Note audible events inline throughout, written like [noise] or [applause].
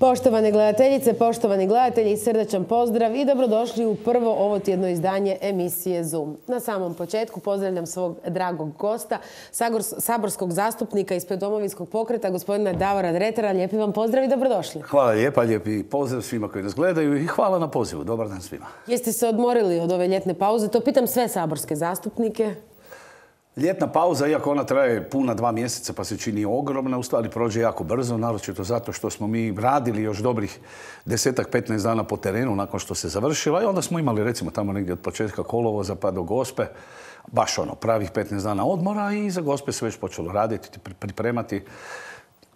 Poštovane gledateljice, poštovani gledatelji, srdačan pozdrav i dobrodošli u prvo ovo tjedno izdanje emisije Zoom. Na samom početku pozdravljam svog dragog gosta, saborskog zastupnika ispred domovinskog pokreta, gospodina Davora Retera. Lijepi vam pozdrav i dobrodošli. Hvala lijepa, lijepi pozdrav svima koji nas gledaju i hvala na pozivu. Dobar dan svima. Jeste se odmorili od ove ljetne pauze? To pitam sve saborske zastupnike. Ljetna pauza, iako ona traje puna dva mjeseca pa se čini ogromna, u stvari prođe jako brzo, naročito zato što smo mi radili još dobrih desetak, petnaest dana po terenu nakon što se završila i onda smo imali recimo tamo negdje od početka kolovoza pa do gospe, baš ono, pravih petnaest dana odmora i za gospe se već počelo raditi, pripremati.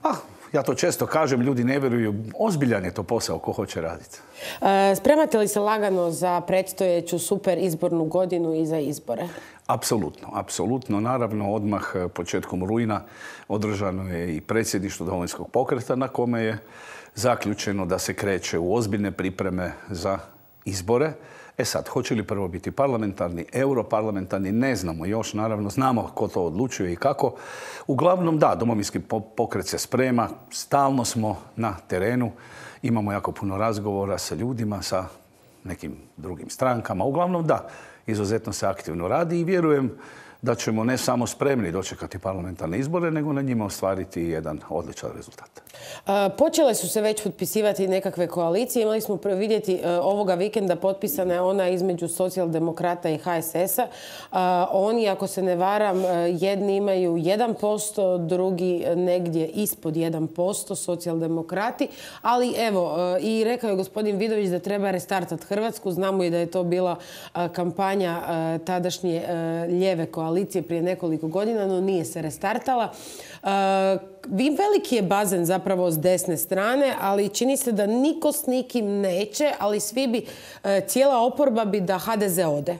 Ah, ja to često kažem, ljudi ne vjeruju, ozbiljan je to posao ko hoće raditi. E, spremate li se lagano za predstojeću super izbornu godinu i za izbore? Apsolutno, apsolutno. Naravno, odmah eh, početkom rujna održano je i predsjedništvo domovinskog pokreta na kome je zaključeno da se kreće u ozbiljne pripreme za izbore. E sad, hoće li prvo biti parlamentarni, europarlamentarni, ne znamo još, naravno znamo ko to odlučuje i kako. Uglavnom da, domovinski pokret se sprema, stalno smo na terenu, imamo jako puno razgovora sa ljudima, sa nekim drugim strankama, uglavnom da izuzetno se aktivno radi i vjerujem da ćemo ne samo spremni dočekati parlamentarne izbore, nego na njima ostvariti jedan odličan rezultat. E, počele su se već potpisivati nekakve koalicije. Imali smo vidjeti e, ovoga vikenda potpisana je ona između socijaldemokrata i HSS-a. E, oni, ako se ne varam, jedni imaju 1%, drugi negdje ispod 1%, socijaldemokrati. Ali evo, i rekao je gospodin Vidović da treba restartat Hrvatsku. Znamo i da je to bila kampanja tadašnje ljeve koalicije koalicije prije nekoliko godina, no nije se restartala. E, vi veliki je bazen zapravo s desne strane, ali čini se da niko s nikim neće, ali svi bi, e, cijela oporba bi da HDZ ode.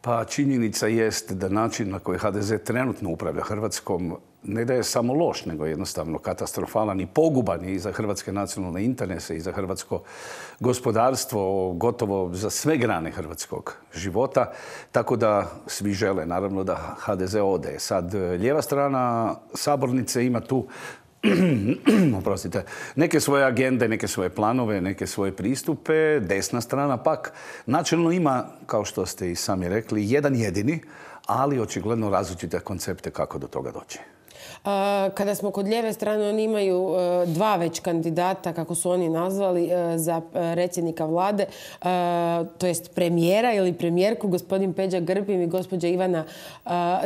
Pa činjenica jest da način na koji HDZ trenutno upravlja Hrvatskom ne da je samo loš, nego jednostavno katastrofalan i poguban i za hrvatske nacionalne interese i za hrvatsko gospodarstvo, gotovo za sve grane hrvatskog života, tako da svi žele, naravno da HDZ ode. Sad, lijeva strana sabornice ima tu [clears throat] oprostite, neke svoje agende, neke svoje planove, neke svoje pristupe. Desna strana pak načelno ima, kao što ste i sami rekli, jedan jedini, ali očigledno različite koncepte kako do toga doći. Kada smo kod lijeve strane, oni imaju e, dva već kandidata, kako su oni nazvali, e, za e, predsjednika vlade, to jest premijera ili premijerku, gospodin Peđa Grbim i gospođa Ivana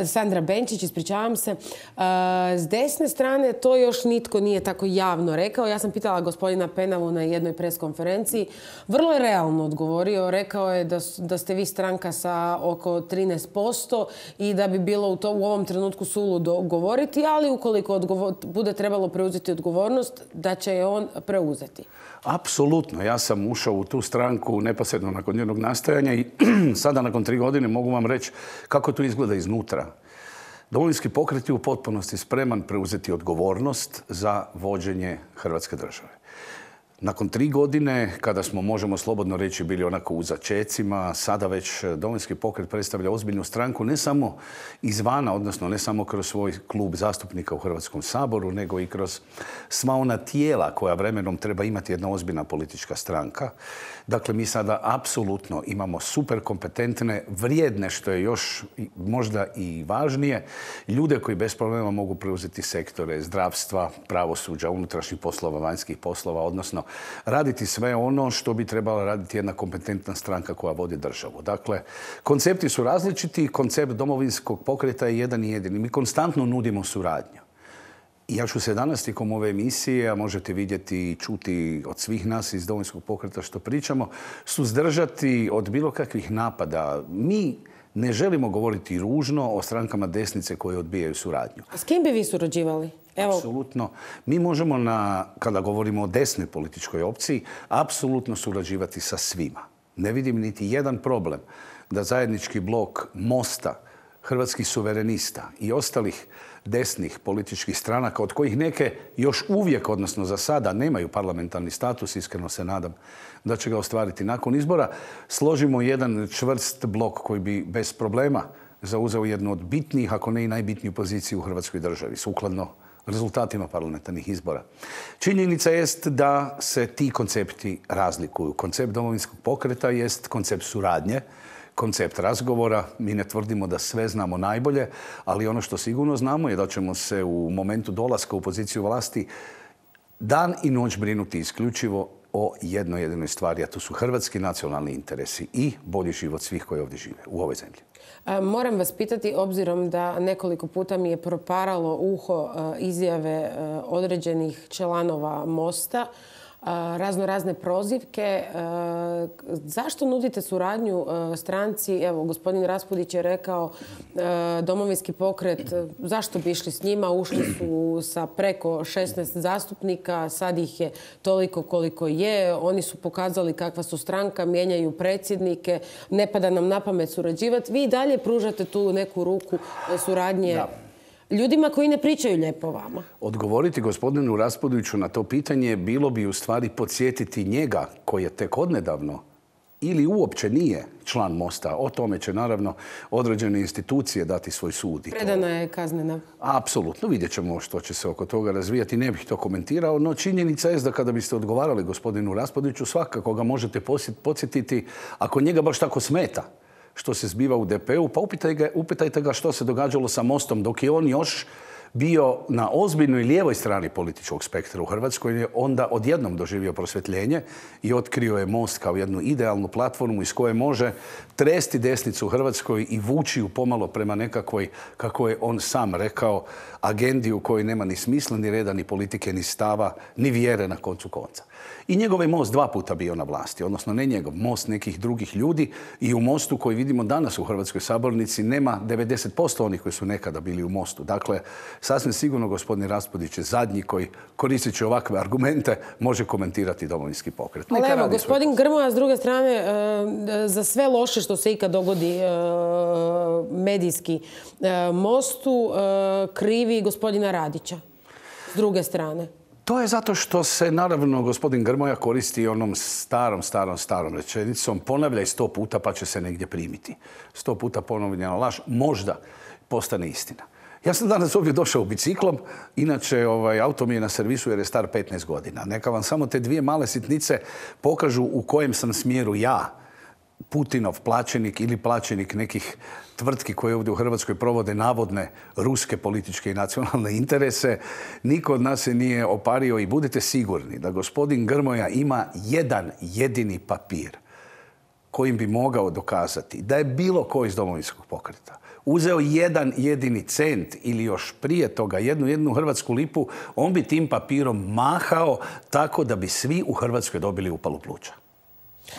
Sandra Benčić, ispričavam se. S desne strane to još nitko nije tako javno rekao. Ja sam pitala gospodina Penavu na jednoj preskonferenciji. Vrlo je realno odgovorio. Rekao je da, ste vi stranka sa oko 13% i da bi bilo u, u ovom trenutku suludo govoriti, ali ukoliko bude trebalo preuzeti odgovornost, da će je on preuzeti. Apsolutno. Ja sam ušao u tu stranku neposredno nakon njenog nastajanja i [clears throat] sada nakon tri godine mogu vam reći kako to izgleda iznutra. Domovinski pokret je u potpunosti spreman preuzeti odgovornost za vođenje Hrvatske države. Nakon tri godine, kada smo, možemo slobodno reći, bili onako u začecima, sada već Domovinski pokret predstavlja ozbiljnu stranku ne samo izvana, odnosno ne samo kroz svoj klub zastupnika u Hrvatskom saboru, nego i kroz sva ona tijela koja vremenom treba imati jedna ozbiljna politička stranka. Dakle, mi sada apsolutno imamo super kompetentne, vrijedne, što je još možda i važnije, ljude koji bez problema mogu preuzeti sektore zdravstva, pravosuđa, unutrašnjih poslova, vanjskih poslova, odnosno raditi sve ono što bi trebala raditi jedna kompetentna stranka koja vodi državu. Dakle, koncepti su različiti, koncept domovinskog pokreta je jedan i jedini. Mi konstantno nudimo suradnju. Ja ću se danas tijekom ove emisije, a možete vidjeti i čuti od svih nas iz domovinskog pokreta što pričamo, suzdržati od bilo kakvih napada. Mi ne želimo govoriti ružno o strankama desnice koje odbijaju suradnju. A s kim bi vi surađivali? Apsolutno. Mi možemo, na, kada govorimo o desnoj političkoj opciji, apsolutno surađivati sa svima. Ne vidim niti jedan problem da zajednički blok Mosta, Hrvatskih suverenista i ostalih desnih političkih stranaka, od kojih neke još uvijek, odnosno za sada, nemaju parlamentarni status, iskreno se nadam da će ga ostvariti nakon izbora, složimo jedan čvrst blok koji bi bez problema zauzeo jednu od bitnijih, ako ne i najbitniju poziciju u Hrvatskoj državi, sukladno rezultatima parlamentarnih izbora. Činjenica jest da se ti koncepti razlikuju. Koncept domovinskog pokreta jest koncept suradnje, koncept razgovora. Mi ne tvrdimo da sve znamo najbolje, ali ono što sigurno znamo je da ćemo se u momentu dolaska u poziciju vlasti dan i noć brinuti isključivo o jednoj jedinoj stvari, a to su hrvatski nacionalni interesi i bolji život svih koji ovdje žive u ovoj zemlji. E, moram vas pitati, obzirom da nekoliko puta mi je proparalo uho e, izjave e, određenih članova Mosta, razno razne prozivke. Zašto nudite suradnju stranci? Evo, gospodin Raspudić je rekao domovinski pokret, zašto bi išli s njima? Ušli su sa preko 16 zastupnika, sad ih je toliko koliko je. Oni su pokazali kakva su stranka, mijenjaju predsjednike, ne pada nam na pamet surađivati. Vi i dalje pružate tu neku ruku suradnje ljudima koji ne pričaju lijepo vama? Odgovoriti gospodinu Raspodoviću na to pitanje bilo bi u stvari podsjetiti njega koji je tek odnedavno ili uopće nije član Mosta. O tome će naravno određene institucije dati svoj sud. Predana je kaznena. Apsolutno, vidjet ćemo što će se oko toga razvijati. Ne bih to komentirao, no činjenica je da kada biste odgovarali gospodinu Raspodiću, svakako ga možete podsjetiti ako njega baš tako smeta što se zbiva u dp pa upitajte ga što se događalo sa Mostom dok je on još bio na ozbiljnoj lijevoj strani političkog spektra u Hrvatskoj, je onda odjednom doživio prosvjetljenje i otkrio je Most kao jednu idealnu platformu iz koje može tresti desnicu u Hrvatskoj i vući ju pomalo prema nekakvoj, kako je on sam rekao, agendi u kojoj nema ni smisla, ni reda, ni politike, ni stava, ni vjere na koncu konca. I njegov je most dva puta bio na vlasti, odnosno ne njegov, most nekih drugih ljudi i u mostu koji vidimo danas u Hrvatskoj sabornici nema 90% onih koji su nekada bili u mostu. Dakle, sasvim sigurno gospodin Raspodić je zadnji koji koristit će ovakve argumente, može komentirati domovinski pokret. Neka Ali evo, gospodin Grmoja s druge strane, e, za sve loše što se ikad dogodi e, medijski e, mostu, krivi gospodina Radića s druge strane. To je zato što se, naravno, gospodin Grmoja koristi onom starom, starom, starom rečenicom ponavljaj sto puta pa će se negdje primiti. Sto puta ponovljena laž možda postane istina. Ja sam danas ovdje došao biciklom, inače ovaj, auto mi je na servisu jer je star 15 godina. Neka vam samo te dvije male sitnice pokažu u kojem sam smjeru ja Putinov plaćenik ili plaćenik nekih tvrtki koje ovdje u Hrvatskoj provode navodne ruske političke i nacionalne interese. Niko od nas se nije opario i budite sigurni da gospodin Grmoja ima jedan jedini papir kojim bi mogao dokazati da je bilo ko iz domovinskog pokreta uzeo jedan jedini cent ili još prije toga jednu jednu hrvatsku lipu, on bi tim papirom mahao tako da bi svi u Hrvatskoj dobili upalu pluća.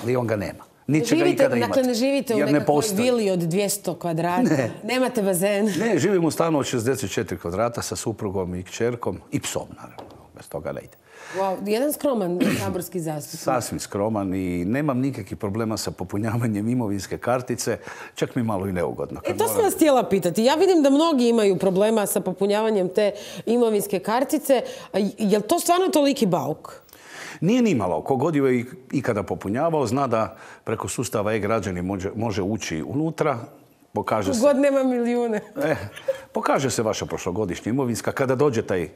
Ali on ga nema ničega živite, ikada Dakle, ne živite u nekakvoj ne vili od 200 kvadrata, ne. nemate bazen. Ne, živim u stanu od 64 kvadrata sa suprugom i kćerkom i psom, naravno. Bez toga ne ide. jedan skroman [clears throat] saborski zastupnik. Sasvim skroman i nemam nikakvih problema sa popunjavanjem imovinske kartice. Čak mi malo i neugodno. E, to sam vas htjela pitati. Ja vidim da mnogi imaju problema sa popunjavanjem te imovinske kartice. Je li to stvarno toliki bauk? Nije nimalo, kogod je ikada popunjavao, zna da preko sustava e-građani može, ući unutra, pokaže Kogod se... nema milijune. Eh, pokaže se vaša prošlogodišnja imovinska kada dođe taj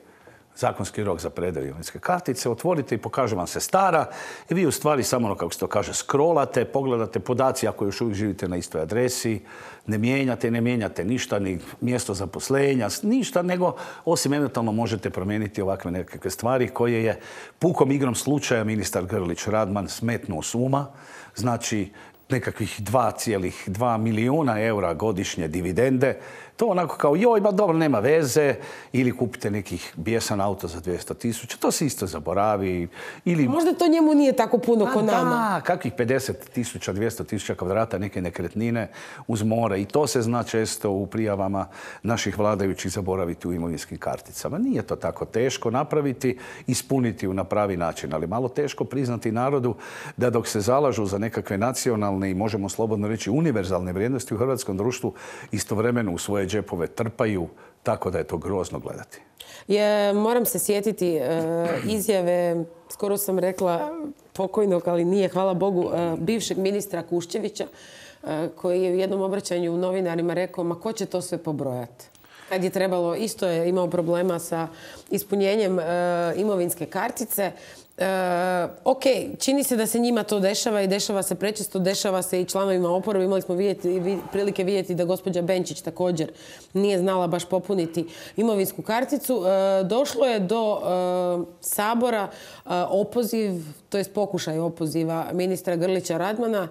zakonski rok za predaju imovinske kartice, otvorite i pokaže vam se stara i vi u stvari samo ono kako se to kaže scrollate, pogledate podaci ako još uvijek živite na istoj adresi, ne mijenjate, ne mijenjate ništa, ni mjesto zaposlenja, ništa, nego osim eventualno možete promijeniti ovakve nekakve stvari koje je pukom igrom slučaja ministar Grlić Radman smetnuo suma, znači nekakvih 2,2 milijuna eura godišnje dividende to onako kao, joj, ba dobro, nema veze, ili kupite nekih bijesan auto za 200 tisuća, to se isto zaboravi. Ili... Možda to njemu nije tako puno kod pa ko nama. Da, kakvih 50 tisuća, 200 tisuća kvadrata neke nekretnine uz more. I to se zna često u prijavama naših vladajućih zaboraviti u imovinskim karticama. Nije to tako teško napraviti, ispuniti u na pravi način, ali malo teško priznati narodu da dok se zalažu za nekakve nacionalne i možemo slobodno reći univerzalne vrijednosti u hrvatskom društvu, istovremeno u svoje džepove trpaju, tako da je to grozno gledati. Je, moram se sjetiti e, izjave, skoro sam rekla pokojnog, ali nije, hvala Bogu, e, bivšeg ministra Kuščevića, e, koji je u jednom obraćanju novinarima rekao, ma ko će to sve pobrojati? Kad je trebalo, isto je imao problema sa ispunjenjem imovinske kartice Eh, ok, čini se da se njima to dešava i dešava se prečesto, dešava se i članovima oporbe. Imali smo prilike vidjeti da gospođa Benčić također nije znala baš popuniti imovinsku karticu. Eh, došlo je do eh, sabora opoziv, to je pokušaj opoziva ministra Grlića Radmana.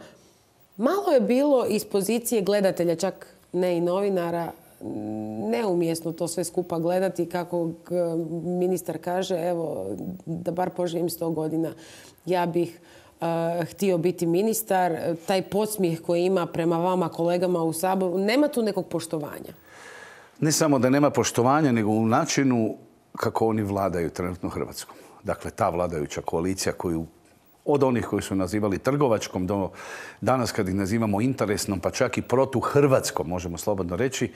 Malo je bilo iz pozicije gledatelja, čak ne i novinara, neumjesno to sve skupa gledati kako ministar kaže evo da bar poživim sto godina ja bih e, htio biti ministar, taj podsmijeh koji ima prema vama kolegama u Saboru, nema tu nekog poštovanja? Ne samo da nema poštovanja, nego u načinu kako oni vladaju trenutno Hrvatskom. Dakle, ta vladajuća koalicija koju od onih koji su nazivali trgovačkom do danas kad ih nazivamo interesnom, pa čak i protuhrvatskom, možemo slobodno reći,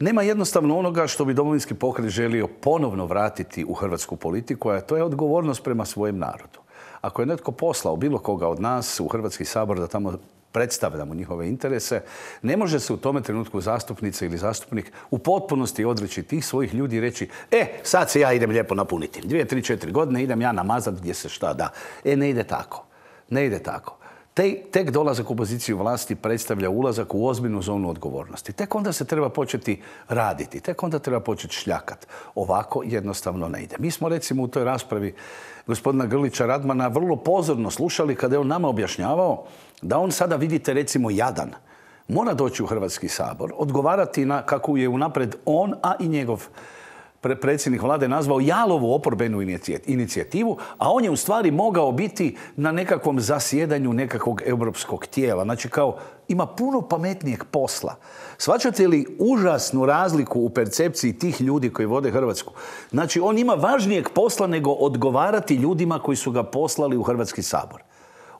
nema jednostavno onoga što bi domovinski pokret želio ponovno vratiti u hrvatsku politiku, a to je odgovornost prema svojem narodu. Ako je netko poslao bilo koga od nas u Hrvatski sabor da tamo predstavljamo njihove interese, ne može se u tome trenutku zastupnica ili zastupnik u potpunosti odreći tih svojih ljudi i reći e, sad se ja idem lijepo napuniti. Dvije, tri, četiri godine idem ja namazat gdje se šta da. E, ne ide tako. Ne ide tako. tek dolazak u poziciju vlasti predstavlja ulazak u ozbiljnu zonu odgovornosti. Tek onda se treba početi raditi, tek onda treba početi šljakat. Ovako jednostavno ne ide. Mi smo recimo u toj raspravi gospodina Grlića Radmana vrlo pozorno slušali kada je on nama objašnjavao da on sada vidite recimo jadan, mora doći u Hrvatski sabor, odgovarati na kako je unapred on, a i njegov predsjednik vlade nazvao jalovu oporbenu inicijativu, a on je u stvari mogao biti na nekakvom zasjedanju nekakvog europskog tijela. Znači kao ima puno pametnijeg posla. Svačate li užasnu razliku u percepciji tih ljudi koji vode Hrvatsku? Znači on ima važnijeg posla nego odgovarati ljudima koji su ga poslali u Hrvatski sabor.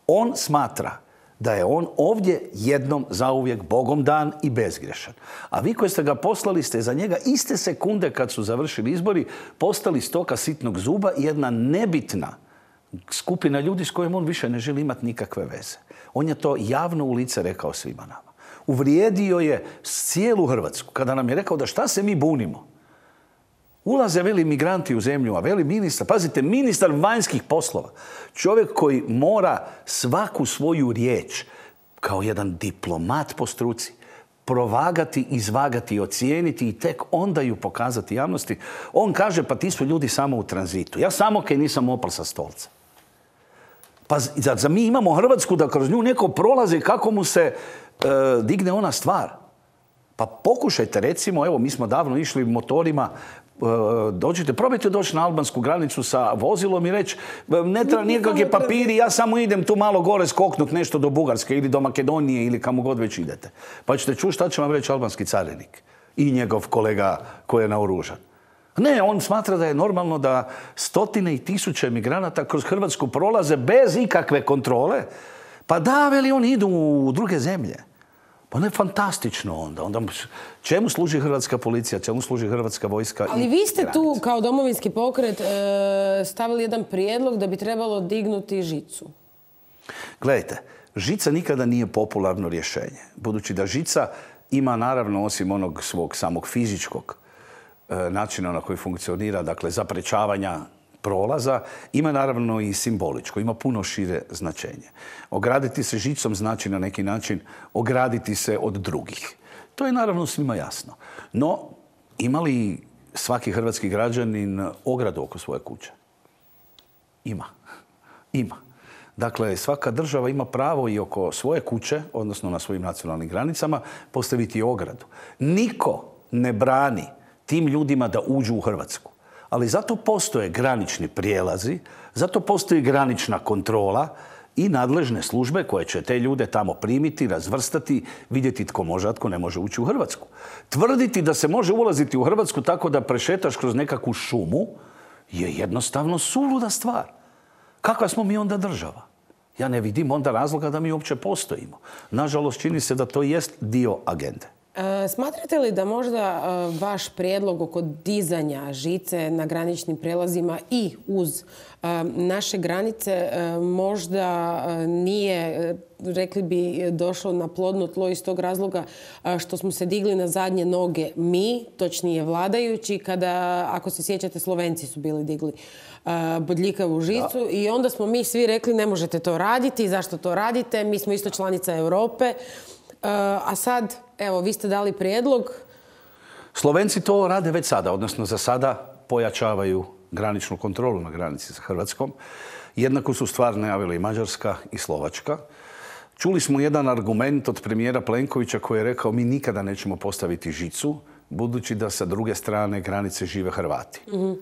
On smatra da je on ovdje jednom zauvijek Bogom dan i bezgrešan. A vi koji ste ga poslali ste za njega iste sekunde kad su završili izbori postali stoka sitnog zuba i jedna nebitna skupina ljudi s kojom on više ne želi imati nikakve veze. On je to javno u lice rekao svima nama. Uvrijedio je cijelu Hrvatsku kada nam je rekao da šta se mi bunimo. Ulaze veli migranti u zemlju, a veli ministar, pazite, ministar vanjskih poslova, čovjek koji mora svaku svoju riječ, kao jedan diplomat po struci, provagati, izvagati, ocijeniti i tek onda ju pokazati javnosti. On kaže, pa ti su ljudi samo u tranzitu. Ja samo kaj nisam opal sa stolca. Pa zar za mi imamo Hrvatsku da kroz nju neko prolazi kako mu se e, digne ona stvar? Pa pokušajte recimo, evo mi smo davno išli motorima E, dođite probajte doći na albansku granicu sa vozilom i reći e, ne treba nikakve papiri, ja samo idem tu malo gore skoknut nešto do Bugarske ili do Makedonije ili kamo god već idete. Pa ćete čuti šta će vam reći albanski carinik i njegov kolega koji je naoružan. Ne, on smatra da je normalno da stotine i tisuće migranata kroz Hrvatsku prolaze bez ikakve kontrole. Pa da, veli, oni idu u druge zemlje. Pa ono je fantastično onda. onda. Čemu služi hrvatska policija, čemu služi hrvatska vojska Ali vi ste tu kao domovinski pokret e, stavili jedan prijedlog da bi trebalo dignuti žicu. Gledajte, žica nikada nije popularno rješenje. Budući da žica ima naravno osim onog svog samog fizičkog e, načina na koji funkcionira, dakle zaprečavanja prolaza ima naravno i simboličko, ima puno šire značenje. Ograditi se žicom znači na neki način ograditi se od drugih. To je naravno svima jasno. No, ima li svaki hrvatski građanin ogradu oko svoje kuće? Ima. Ima. Dakle, svaka država ima pravo i oko svoje kuće, odnosno na svojim nacionalnim granicama, postaviti ogradu. Niko ne brani tim ljudima da uđu u Hrvatsku ali zato postoje granični prijelazi, zato postoji granična kontrola i nadležne službe koje će te ljude tamo primiti, razvrstati, vidjeti tko može, a tko ne može ući u Hrvatsku. Tvrditi da se može ulaziti u Hrvatsku tako da prešetaš kroz nekakvu šumu je jednostavno suluda stvar. Kakva smo mi onda država? Ja ne vidim onda razloga da mi uopće postojimo. Nažalost, čini se da to jest dio agende. E, smatrate li da možda e, vaš prijedlog oko dizanja žice na graničnim prelazima i uz e, naše granice možda nije, rekli bi, došlo na plodno tlo iz tog razloga što smo se digli na zadnje noge mi, točnije vladajući, kada, ako se sjećate, Slovenci su bili digli bodljikavu žicu i onda smo mi svi rekli ne možete to raditi, zašto to radite, mi smo isto članica Europe Eh, a sad, evo, vi ste dali prijedlog. Slovenci to rade već sada, odnosno za sada pojačavaju graničnu kontrolu na granici sa Hrvatskom. Jednako su stvar najavili i Mađarska i Slovačka. Čuli smo jedan argument od premijera Plenkovića koji je rekao mi nikada nećemo postaviti žicu budući da sa druge strane granice žive Hrvati. Mhm.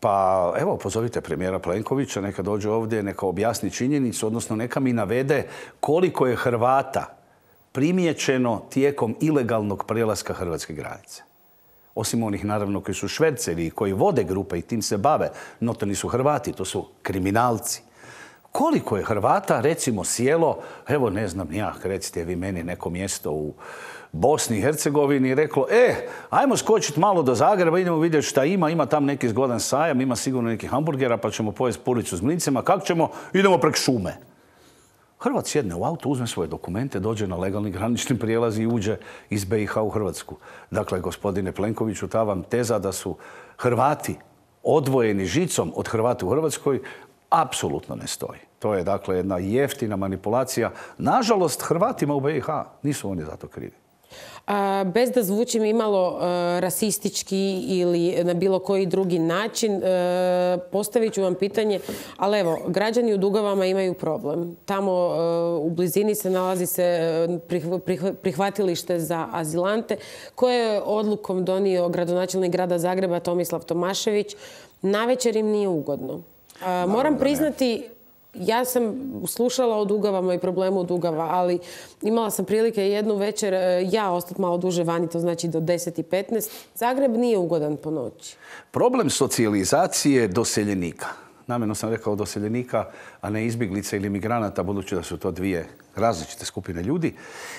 Pa evo, pozovite premijera Plenkovića, neka dođe ovdje, neka objasni činjenicu, odnosno neka mi navede koliko je Hrvata primijećeno tijekom ilegalnog prelaska hrvatske granice. Osim onih naravno koji su šverceri i koji vode grupe i tim se bave, no to nisu Hrvati, to su kriminalci. Koliko je Hrvata recimo sjelo, evo ne znam ja, recite vi meni neko mjesto u Bosni i Hercegovini i reklo, e, ajmo skočiti malo do Zagreba, idemo vidjet šta ima, ima tam neki zgodan sajam, ima sigurno neki hamburgera, pa ćemo pojesti puricu s mlincima, kako ćemo, idemo prek šume. Hrvat sjedne u auto, uzme svoje dokumente, dođe na legalni granični prijelaz i uđe iz BiH u Hrvatsku. Dakle, gospodine Plenkoviću, ta vam teza da su Hrvati odvojeni žicom od Hrvata u Hrvatskoj apsolutno ne stoji. To je dakle jedna jeftina manipulacija. Nažalost, Hrvatima u BiH nisu oni zato krivi. Bez da zvučim imalo e, rasistički ili na bilo koji drugi način, e, postavit ću vam pitanje, ali evo, građani u Dugavama imaju problem. Tamo e, u blizini se nalazi se prihvatilište za azilante koje je odlukom donio gradonačelnik grada Zagreba Tomislav Tomašević. večer im nije ugodno. Moram priznati ja sam slušala o dugavama i problemu dugava, ali imala sam prilike jednu večer e, ja ostati malo duže vani, to znači do 10 i 15. Zagreb nije ugodan po noći. Problem socijalizacije doseljenika. Namjerno sam rekao doseljenika, a ne izbjeglica ili migranata, budući da su to dvije različite skupine ljudi,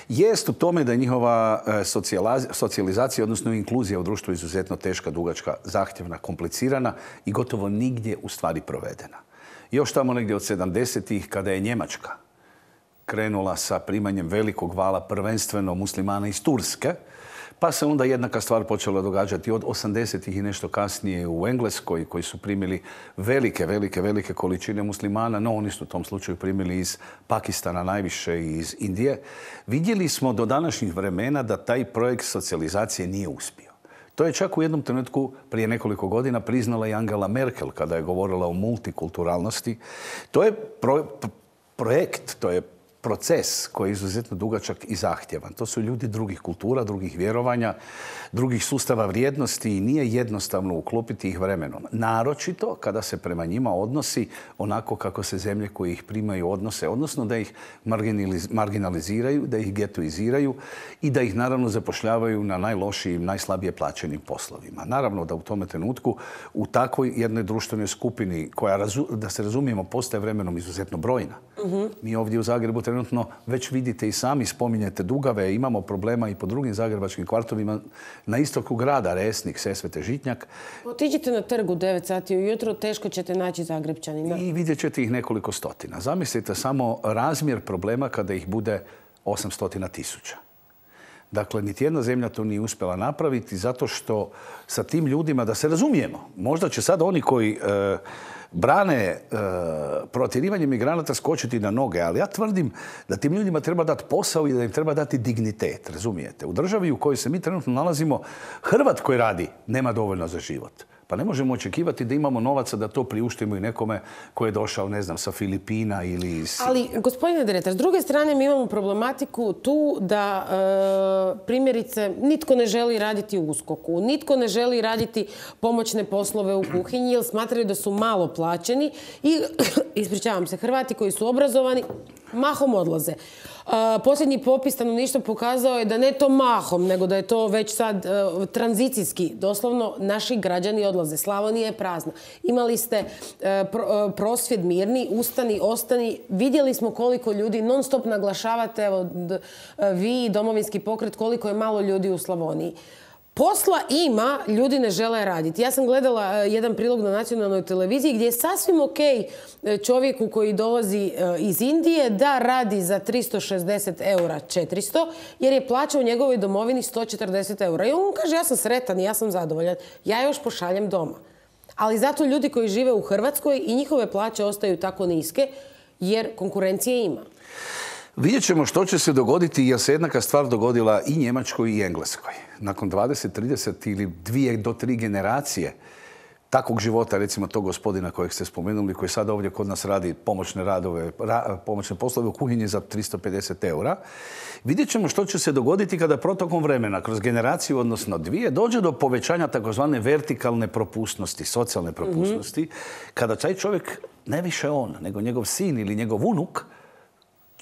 jest u tome da je njihova e, socijalizacija, odnosno inkluzija u društvu izuzetno teška, dugačka, zahtjevna, komplicirana i gotovo nigdje u stvari provedena još tamo negdje od 70-ih kada je Njemačka krenula sa primanjem velikog vala prvenstveno muslimana iz Turske, pa se onda jednaka stvar počela događati od 80-ih i nešto kasnije u Engleskoj koji su primili velike, velike, velike količine muslimana, no oni su u tom slučaju primili iz Pakistana najviše i iz Indije. Vidjeli smo do današnjih vremena da taj projekt socijalizacije nije uspio. To je čak u jednom trenutku prije nekoliko godina priznala i Angela Merkel kada je govorila o multikulturalnosti. To je projekt, to je proces koji je izuzetno dugačak i zahtjevan. To su ljudi drugih kultura, drugih vjerovanja, drugih sustava vrijednosti i nije jednostavno uklopiti ih vremenom. Naročito kada se prema njima odnosi onako kako se zemlje koje ih primaju odnose, odnosno da ih marginaliziraju, da ih getoiziraju i da ih naravno zapošljavaju na najlošijim, najslabije plaćenim poslovima. Naravno da u tome trenutku u takvoj jednoj društvenoj skupini koja, da se razumijemo, postaje vremenom izuzetno brojna. Mhm. Mi ovdje u Zagrebu trenutno već vidite i sami spominjete Dugave, imamo problema i po drugim zagrebačkim kvartovima na istoku grada, Resnik, Sesvete, Žitnjak. Otiđite na trgu 9 sati ujutro, teško ćete naći Zagrebčanina. I vidjet ćete ih nekoliko stotina. Zamislite samo razmjer problema kada ih bude 800 tisuća. Dakle, niti jedna zemlja to nije uspjela napraviti zato što sa tim ljudima, da se razumijemo, možda će sad oni koji... E, brane e, protjerivanje migranata skočiti na noge, ali ja tvrdim da tim ljudima treba dati posao i da im treba dati dignitet, razumijete? U državi u kojoj se mi trenutno nalazimo, Hrvat koji radi nema dovoljno za život. Pa ne možemo očekivati da imamo novaca da to priuštimo i nekome koji je došao, ne znam, sa Filipina ili... Ali, gospodine direktor s druge strane mi imamo problematiku tu da e, primjerice nitko ne želi raditi u uskoku, nitko ne želi raditi pomoćne poslove u kuhinji jer smatraju da su malo plaćeni i, [clears throat] ispričavam se, Hrvati koji su obrazovani mahom odlaze. Posljednji popis stanovništva pokazao je da ne to mahom, nego da je to već sad e, tranzicijski. Doslovno, naši građani odlaze. Slavonija je prazna. Imali ste e, e, prosvjed mirni, ustani, ostani. Vidjeli smo koliko ljudi, non stop naglašavate, evo, vi vi, domovinski pokret, koliko je malo ljudi u Slavoniji. Posla ima, ljudi ne žele raditi. Ja sam gledala e, jedan prilog na nacionalnoj televiziji gdje je sasvim ok e, čovjeku koji dolazi e, iz Indije da radi za 360 eura 400 jer je plaća u njegovoj domovini 140 eura. I on kaže ja sam sretan i ja sam zadovoljan, ja još pošaljem doma. Ali zato ljudi koji žive u Hrvatskoj i njihove plaće ostaju tako niske jer konkurencije ima. Vidjet ćemo što će se dogoditi jer se jednaka stvar dogodila i Njemačkoj i Engleskoj. Nakon 20, 30 ili dvije do tri generacije takvog života, recimo tog gospodina kojeg ste spomenuli, koji sad ovdje kod nas radi pomoćne radove, pomoćne poslove u kuhinji za 350 eura, vidjet ćemo što će se dogoditi kada protokom vremena, kroz generaciju, odnosno dvije, dođe do povećanja takozvane vertikalne propusnosti, socijalne propusnosti, mhm. kada taj čovjek, ne više on, nego njegov sin ili njegov unuk,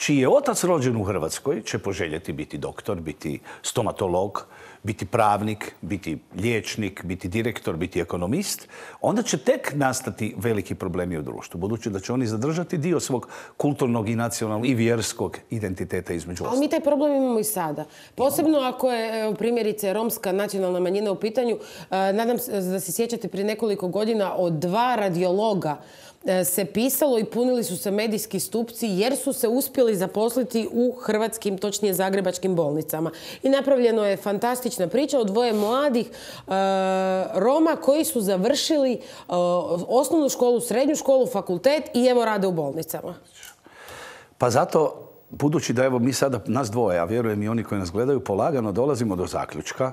čiji je otac rođen u Hrvatskoj će poželjeti biti doktor, biti stomatolog, biti pravnik, biti liječnik, biti direktor, biti ekonomist, onda će tek nastati veliki problemi u društvu, budući da će oni zadržati dio svog kulturnog i nacionalnog i vjerskog identiteta između ostalog. Ali mi taj problem imamo i sada. Posebno ako je e, primjerice romska nacionalna manjina u pitanju, e, nadam se da se sjećate prije nekoliko godina od dva radiologa E, se pisalo i punili su se medijski stupci jer su se uspjeli zaposliti u hrvatskim, točnije zagrebačkim bolnicama. I napravljeno je fantastična priča o dvoje mladih e, Roma koji su završili e, osnovnu školu, srednju školu, fakultet i evo rade u bolnicama. Pa zato, budući da evo mi sada, nas dvoje, a vjerujem i oni koji nas gledaju, polagano dolazimo do zaključka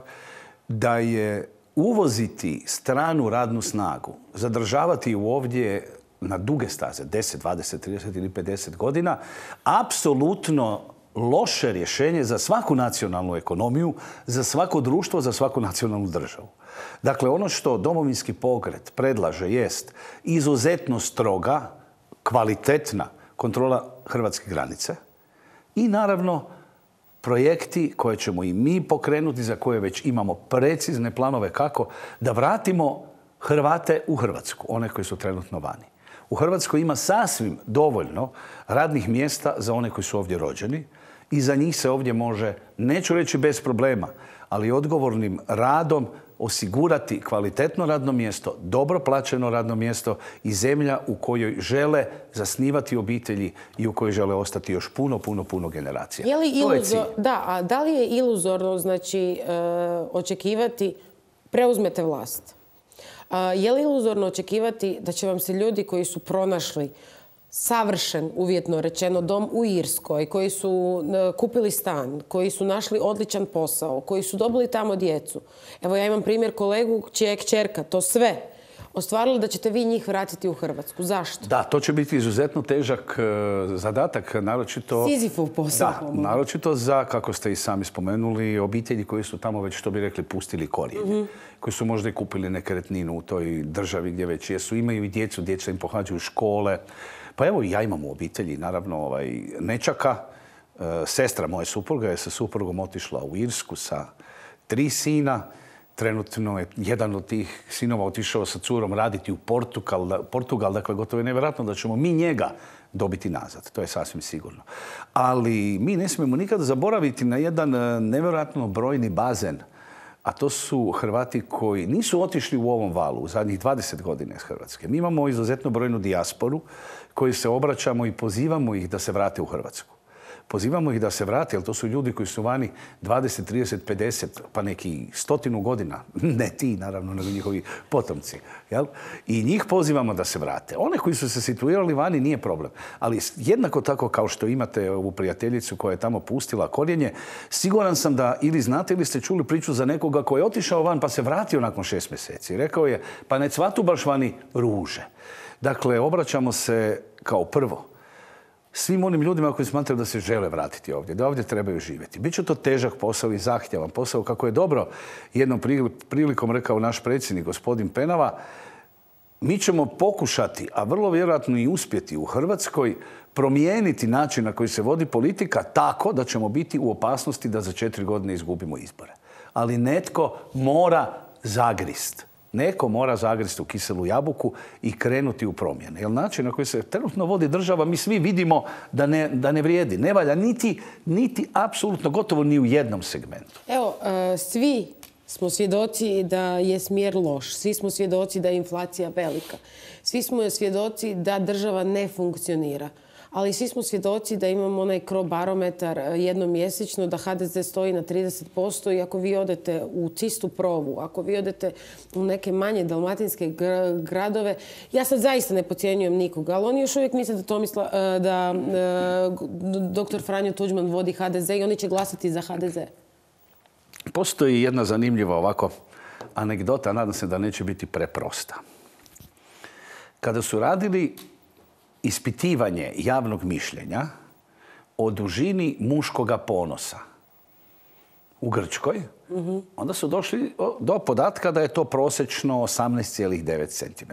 da je uvoziti stranu radnu snagu, zadržavati ju ovdje na duge staze, 10, 20, 30 ili 50 godina, apsolutno loše rješenje za svaku nacionalnu ekonomiju, za svako društvo, za svaku nacionalnu državu. Dakle, ono što domovinski pokret predlaže jest izuzetno stroga, kvalitetna kontrola hrvatske granice i naravno projekti koje ćemo i mi pokrenuti, za koje već imamo precizne planove kako da vratimo Hrvate u Hrvatsku, one koji su trenutno vani. U Hrvatskoj ima sasvim dovoljno radnih mjesta za one koji su ovdje rođeni i za njih se ovdje može, neću reći bez problema, ali odgovornim radom osigurati kvalitetno radno mjesto, dobro plaćeno radno mjesto i zemlja u kojoj žele zasnivati obitelji i u kojoj žele ostati još puno, puno, puno generacija. Je li iluzor... Da, a da li je iluzorno znači, e, očekivati preuzmete vlast? je li iluzorno očekivati da će vam se ljudi koji su pronašli savršen, uvjetno rečeno, dom u Irskoj, koji su kupili stan, koji su našli odličan posao, koji su dobili tamo djecu. Evo ja imam primjer kolegu čija čerka, to sve ostvarili da ćete vi njih vratiti u Hrvatsku. Zašto? Da, to će biti izuzetno težak e, zadatak, naročito... Da, naročito za, kako ste i sami spomenuli, obitelji koji su tamo već, što bi rekli, pustili korijenje. Mhm. Koji su možda i kupili nekretninu u toj državi gdje već jesu. Imaju i djecu, djeca im pohađaju škole. Pa evo, ja imam u obitelji, naravno, ovaj, nečaka. E, sestra moje supruga je sa suprugom otišla u Irsku sa tri sina Trenutno je jedan od tih sinova otišao sa curom raditi u Portugal, Portugal dakle gotovo je nevjerojatno da ćemo mi njega dobiti nazad, to je sasvim sigurno. Ali mi ne smijemo nikada zaboraviti na jedan e, nevjerojatno brojni bazen, a to su Hrvati koji nisu otišli u ovom valu u zadnjih 20 godina iz Hrvatske. Mi imamo izuzetno brojnu dijasporu koju se obraćamo i pozivamo ih da se vrate u Hrvatsku. Pozivamo ih da se vrate, jer to su ljudi koji su vani 20, 30, 50, pa neki stotinu godina. [laughs] Ne ti, naravno, nego njihovi potomci. Jel? I njih pozivamo da se vrate. One koji su se situirali vani nije problem. Ali jednako tako kao što imate ovu prijateljicu koja je tamo pustila korijenje, siguran sam da ili znate ili ste čuli priču za nekoga koji je otišao van pa se vratio nakon šest mjeseci. Rekao je, pa ne cvatu baš vani ruže. Dakle, obraćamo se kao prvo svim onim ljudima koji smatraju da se žele vratiti ovdje, da ovdje trebaju živjeti. Biće to težak posao i zahtjevan posao, kako je dobro jednom prilikom rekao naš predsjednik, gospodin Penava, mi ćemo pokušati, a vrlo vjerojatno i uspjeti u Hrvatskoj, promijeniti način na koji se vodi politika tako da ćemo biti u opasnosti da za četiri godine izgubimo izbore. Ali netko mora zagrist. Neko mora zagristi u kiselu jabuku i krenuti u promjene. Jer način na koji se trenutno vodi država, mi svi vidimo da ne, da ne vrijedi. Ne valja niti, niti apsolutno gotovo ni u jednom segmentu. Evo, e, svi smo svjedoci da je smjer loš. Svi smo svjedoci da je inflacija velika. Svi smo svjedoci da država ne funkcionira ali svi smo svjedoci da imamo onaj jednom e, jednomjesečno, da HDZ stoji na 30% i ako vi odete u cistu provu, ako vi odete u neke manje dalmatinske gradove, ja sad zaista ne pocijenjujem nikoga, ali oni još uvijek misle da, e, da e, dr. Franjo Tuđman vodi HDZ i oni će glasati za HDZ. Postoji jedna zanimljiva ovako anegdota, nadam se da neće biti preprosta. Kada su radili ispitivanje javnog mišljenja o dužini muškoga ponosa u Grčkoj, onda su došli do podatka da je to prosječno 18,9 cm.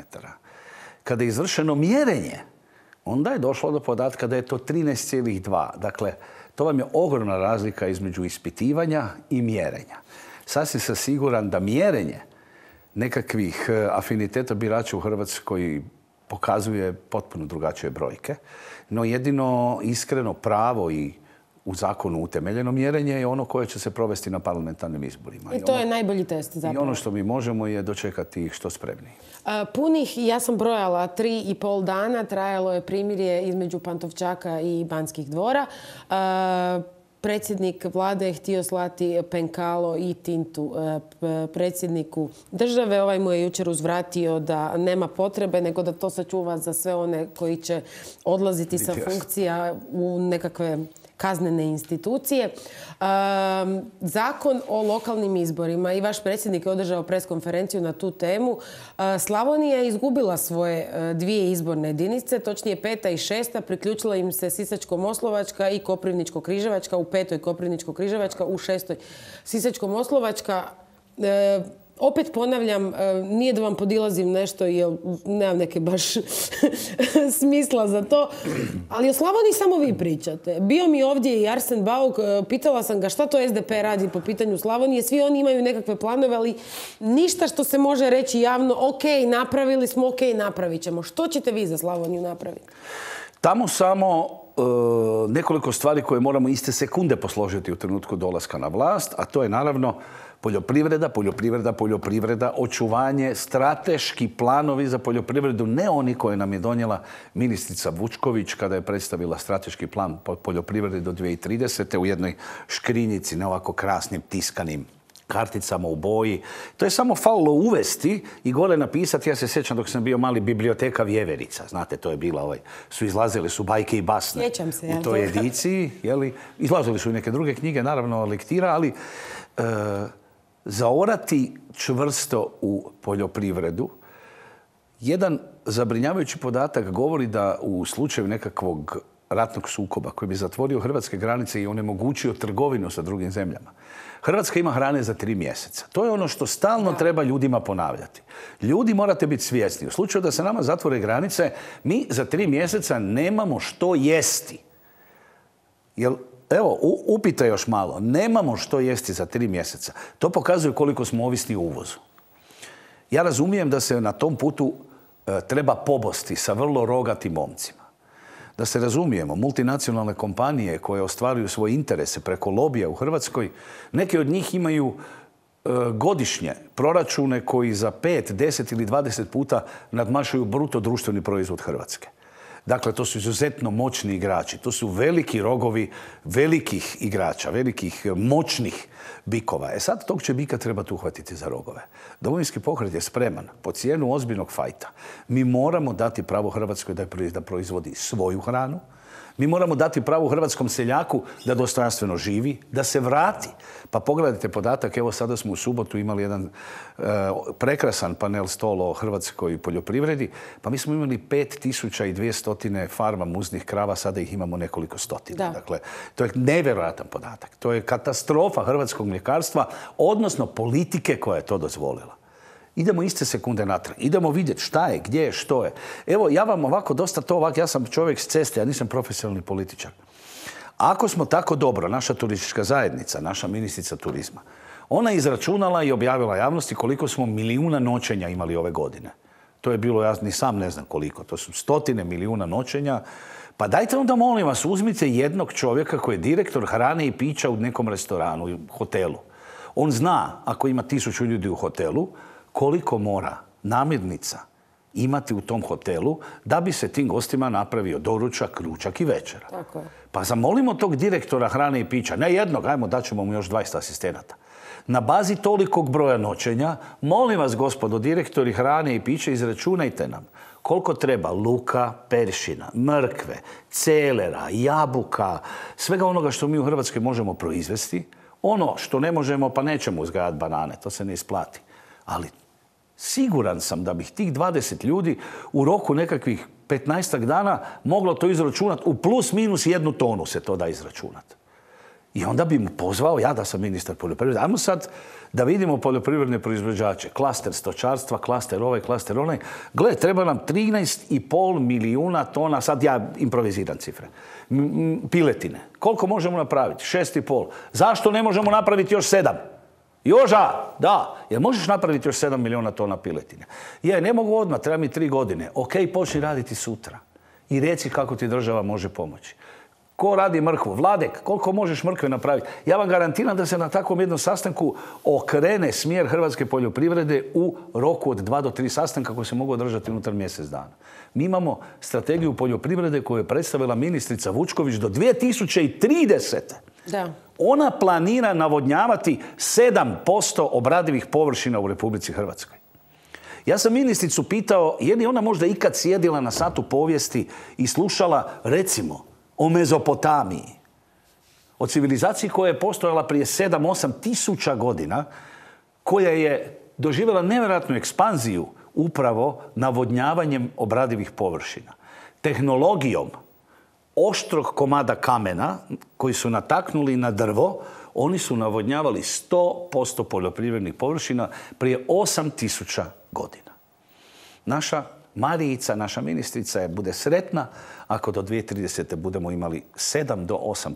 Kada je izvršeno mjerenje, onda je došlo do podatka da je to 13,2. Dakle, to vam je ogromna razlika između ispitivanja i mjerenja. Sasvim sam siguran da mjerenje nekakvih e, afiniteta birača u Hrvatskoj pokazuje potpuno drugačije brojke. No jedino iskreno pravo i u zakonu utemeljeno mjerenje je ono koje će se provesti na parlamentarnim izborima. I to ono- je najbolji test zapravo. I ono što mi možemo je dočekati ih što spremniji. Punih, ja sam brojala, tri i pol dana trajalo je primirje između Pantovčaka i Banskih dvora predsjednik vlade je htio slati penkalo i tintu e, predsjedniku države. Ovaj mu je jučer uzvratio da nema potrebe, nego da to sačuva za sve one koji će odlaziti sa funkcija u nekakve kaznene institucije. Zakon o lokalnim izborima i vaš predsjednik je održao preskonferenciju na tu temu. Slavonija je izgubila svoje e, dvije izborne jedinice, točnije peta i šesta. Priključila im se Sisačko-Moslovačka i Koprivničko-Križevačka u petoj Koprivničko-Križevačka, u šestoj Sisačko-Moslovačka opet ponavljam, e, nije da vam podilazim nešto jer nemam neke baš [laughs] smisla za to, ali o Slavoniji samo vi pričate. Bio mi ovdje i Arsen Bauk, e, pitala sam ga šta to SDP radi po pitanju Slavonije, svi oni imaju nekakve planove, ali ništa što se može reći javno, ok, napravili smo, ok, napravit ćemo. Što ćete vi za Slavoniju napraviti? Tamo samo e, nekoliko stvari koje moramo iste sekunde posložiti u trenutku dolaska na vlast, a to je naravno poljoprivreda, poljoprivreda, poljoprivreda, očuvanje, strateški planovi za poljoprivredu, ne oni koje nam je donijela ministrica Vučković kada je predstavila strateški plan poljoprivrede do 2030. u jednoj škrinjici, ne ovako krasnim, tiskanim karticama u boji. To je samo falilo uvesti i gore napisati. Ja se sjećam dok sam bio mali biblioteka Vjeverica. Znate, to je bila ovaj. Su izlazili, su bajke i basne u toj ediciji. [laughs] Jeli? Izlazili su i neke druge knjige, naravno lektira, ali... E, zaorati čvrsto u poljoprivredu. Jedan zabrinjavajući podatak govori da u slučaju nekakvog ratnog sukoba koji bi zatvorio hrvatske granice i onemogućio trgovinu sa drugim zemljama. Hrvatska ima hrane za tri mjeseca. To je ono što stalno treba ljudima ponavljati. Ljudi morate biti svjesni. U slučaju da se nama zatvore granice, mi za tri mjeseca nemamo što jesti. jel Evo, upite još malo. Nemamo što jesti za tri mjeseca. To pokazuje koliko smo ovisni u uvozu. Ja razumijem da se na tom putu e, treba pobosti sa vrlo rogatim momcima. Da se razumijemo, multinacionalne kompanije koje ostvaruju svoje interese preko lobija u Hrvatskoj, neke od njih imaju e, godišnje proračune koji za 5, 10 ili 20 puta nadmašuju bruto društveni proizvod Hrvatske. Dakle, to su izuzetno moćni igrači. To su veliki rogovi velikih igrača, velikih e, moćnih bikova. E sad, tog će bika trebati uhvatiti za rogove. Domovinski pokret je spreman po cijenu ozbiljnog fajta. Mi moramo dati pravo Hrvatskoj da proizvodi svoju hranu, mi moramo dati pravu hrvatskom seljaku da dostojanstveno živi, da se vrati. Pa pogledajte podatak, evo sada smo u subotu imali jedan e, prekrasan panel stol o hrvatskoj poljoprivredi, pa mi smo imali 5200 farma muznih krava, sada ih imamo nekoliko stotina. Dakle, to je nevjerojatan podatak. To je katastrofa hrvatskog mljekarstva, odnosno politike koja je to dozvolila. Idemo iste sekunde natrag. Idemo vidjeti šta je, gdje je, što je. Evo, ja vam ovako dosta to ovako, ja sam čovjek s ceste, ja nisam profesionalni političar. Ako smo tako dobro, naša turistička zajednica, naša ministrica turizma, ona je izračunala i objavila javnosti koliko smo milijuna noćenja imali ove godine. To je bilo, ja ni sam ne znam koliko, to su stotine milijuna noćenja. Pa dajte onda, molim vas, uzmite jednog čovjeka koji je direktor hrane i pića u nekom restoranu, hotelu. On zna, ako ima tisuću ljudi u hotelu, koliko mora namirnica imati u tom hotelu da bi se tim gostima napravio doručak, ručak i večera. Tako Pa zamolimo tog direktora hrane i pića, ne jednog, ajmo ćemo mu još 20 asistenata. Na bazi tolikog broja noćenja, molim vas gospodo direktori hrane i pića, izračunajte nam koliko treba luka, peršina, mrkve, celera, jabuka, svega onoga što mi u Hrvatskoj možemo proizvesti, ono što ne možemo pa nećemo uzgajati banane, to se ne isplati. Ali Siguran sam da bih tih 20 ljudi u roku nekakvih 15 dana moglo to izračunati. U plus minus jednu tonu se to da izračunat I onda bi mu pozvao, ja da sam ministar poljoprivrede, ajmo sad da vidimo poljoprivredne proizvođače, klaster stočarstva, klaster ovaj, klaster onaj. Gle, treba nam 13,5 milijuna tona, sad ja improviziram cifre, piletine. Koliko možemo napraviti? 6,5. Zašto ne možemo napraviti još 7? Joža, da, jer možeš napraviti još 7 milijuna tona piletine. Je, ne mogu odmah, treba mi tri godine. Ok, počni raditi sutra. I reci kako ti država može pomoći. Ko radi mrkvu? Vladek, koliko možeš mrkve napraviti? Ja vam garantiram da se na takvom jednom sastanku okrene smjer hrvatske poljoprivrede u roku od dva do tri sastanka koji se mogu održati unutar mjesec dana. Mi imamo strategiju poljoprivrede koju je predstavila ministrica Vučković do 2030. Da ona planira navodnjavati 7% obradivih površina u Republici Hrvatskoj. Ja sam ministricu pitao je li ona možda ikad sjedila na satu povijesti i slušala recimo o Mezopotamiji, o civilizaciji koja je postojala prije 7-8 tisuća godina, koja je doživjela nevjerojatnu ekspanziju upravo navodnjavanjem obradivih površina, tehnologijom oštrog komada kamena koji su nataknuli na drvo, oni su navodnjavali 100% poljoprivrednih površina prije 8000 godina. Naša Marijica, naša ministrica, bude sretna ako do 2030. budemo imali 7 do 8%.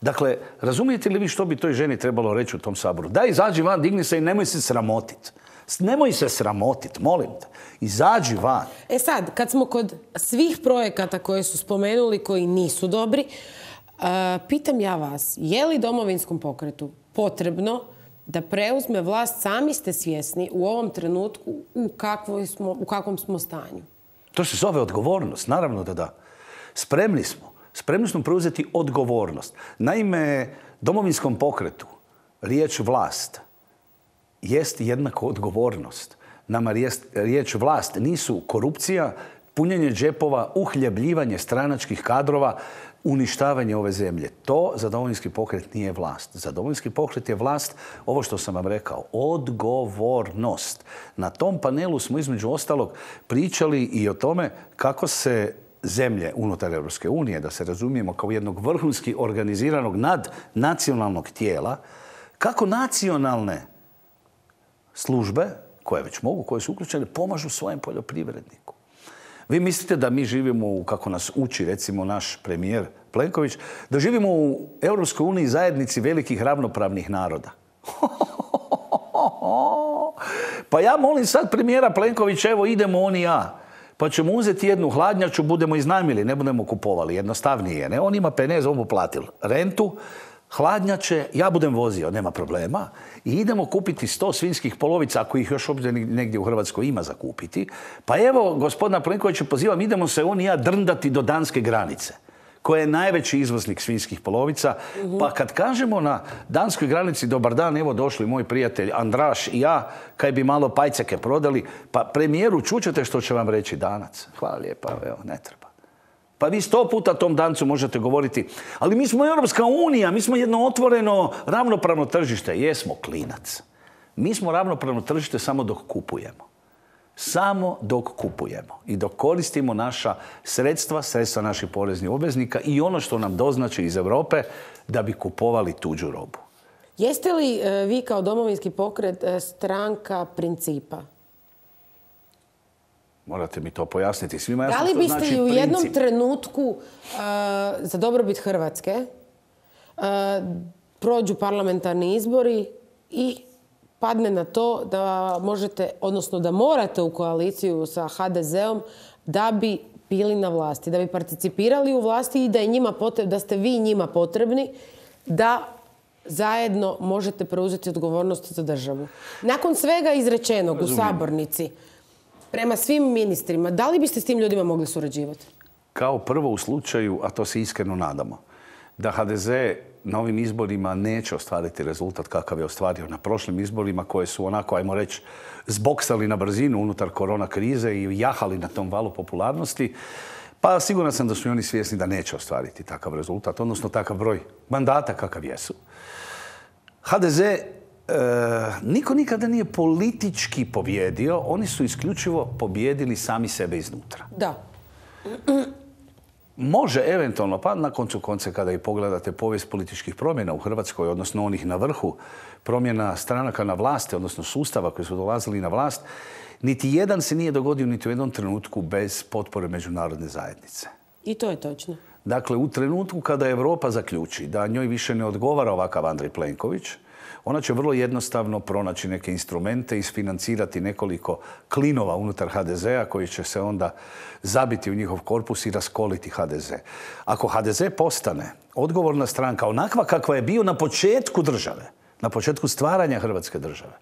Dakle, razumijete li vi što bi toj ženi trebalo reći u tom saboru? Da, izađi van, digni se i nemoj se sramotiti. Nemoj se sramotit, molim te. Izađi van. E sad, kad smo kod svih projekata koje su spomenuli, koji nisu dobri, e, pitam ja vas, je li domovinskom pokretu potrebno da preuzme vlast, sami ste svjesni u ovom trenutku u, u kakvom smo stanju? To se zove odgovornost, naravno da da. Spremni smo. Spremni smo preuzeti odgovornost. Naime, domovinskom pokretu riječ vlast – jest jednako odgovornost. Nama riječ vlast nisu korupcija, punjenje džepova, uhljebljivanje stranačkih kadrova, uništavanje ove zemlje. To za domovinski pokret nije vlast. Za domovinski pokret je vlast, ovo što sam vam rekao, odgovornost. Na tom panelu smo između ostalog pričali i o tome kako se zemlje unutar Europske unije, da se razumijemo kao jednog vrhunski organiziranog nadnacionalnog tijela, kako nacionalne službe, koje već mogu, koje su uključene, pomažu svojem poljoprivredniku. Vi mislite da mi živimo, kako nas uči recimo naš premijer Plenković, da živimo u Europskoj uniji zajednici velikih ravnopravnih naroda. [laughs] pa ja molim sad premijera Plenkovića, evo idemo on i ja. Pa ćemo uzeti jednu hladnjaču, budemo iznajmili, ne budemo kupovali, jednostavnije. Ne? On ima penez, on mu platil rentu, hladnjače, ja budem vozio, nema problema, i idemo kupiti sto svinskih polovica, ako ih još uopće negdje u Hrvatskoj ima za kupiti. Pa evo, gospodina Plenkovića pozivam, idemo se on i ja drndati do danske granice koja je najveći izvoznik svinskih polovica. Mhm. Pa kad kažemo na danskoj granici dobar dan, evo došli moj prijatelj Andraš i ja, kaj bi malo pajceke prodali, pa premijeru čućete što će vam reći danac. Hvala lijepa, evo, ne treba. Pa vi sto puta tom dancu možete govoriti, ali mi smo Europska unija, mi smo jedno otvoreno ravnopravno tržište. Jesmo klinac. Mi smo ravnopravno tržište samo dok kupujemo. Samo dok kupujemo i dok koristimo naša sredstva, sredstva naših poreznih obveznika i ono što nam doznači iz Europe da bi kupovali tuđu robu. Jeste li e, vi kao domovinski pokret e, stranka principa? Morate mi to pojasniti. Svima jasno da li biste i znači u jednom trenutku e, za dobrobit Hrvatske e, prođu parlamentarni izbori i padne na to da možete, odnosno da morate u koaliciju sa HDZ-om da bi bili na vlasti, da bi participirali u vlasti i da, je njima potreb, da ste vi njima potrebni da zajedno možete preuzeti odgovornost za državu. Nakon svega izrečenog u sabornici, prema svim ministrima, da li biste s tim ljudima mogli surađivati? Kao prvo u slučaju, a to se iskreno nadamo, da HDZ na ovim izborima neće ostvariti rezultat kakav je ostvario na prošlim izborima koje su onako, ajmo reći, zboksali na brzinu unutar korona krize i jahali na tom valu popularnosti. Pa sigurno sam da su oni svjesni da neće ostvariti takav rezultat, odnosno takav broj mandata kakav jesu. HDZ E, niko nikada nije politički pobjedio, oni su isključivo pobjedili sami sebe iznutra. Da. Može eventualno, pa na koncu konce kada i pogledate povijest političkih promjena u Hrvatskoj, odnosno onih na vrhu, promjena stranaka na vlasti, odnosno sustava koji su dolazili na vlast, niti jedan se nije dogodio niti u jednom trenutku bez potpore međunarodne zajednice. I to je točno. Dakle, u trenutku kada Europa zaključi da njoj više ne odgovara ovakav Andrej Plenković, ona će vrlo jednostavno pronaći neke instrumente, i isfinancirati nekoliko klinova unutar HDZ-a koji će se onda zabiti u njihov korpus i raskoliti HDZ. Ako HDZ postane odgovorna stranka onakva kakva je bio na početku države, na početku stvaranja Hrvatske države,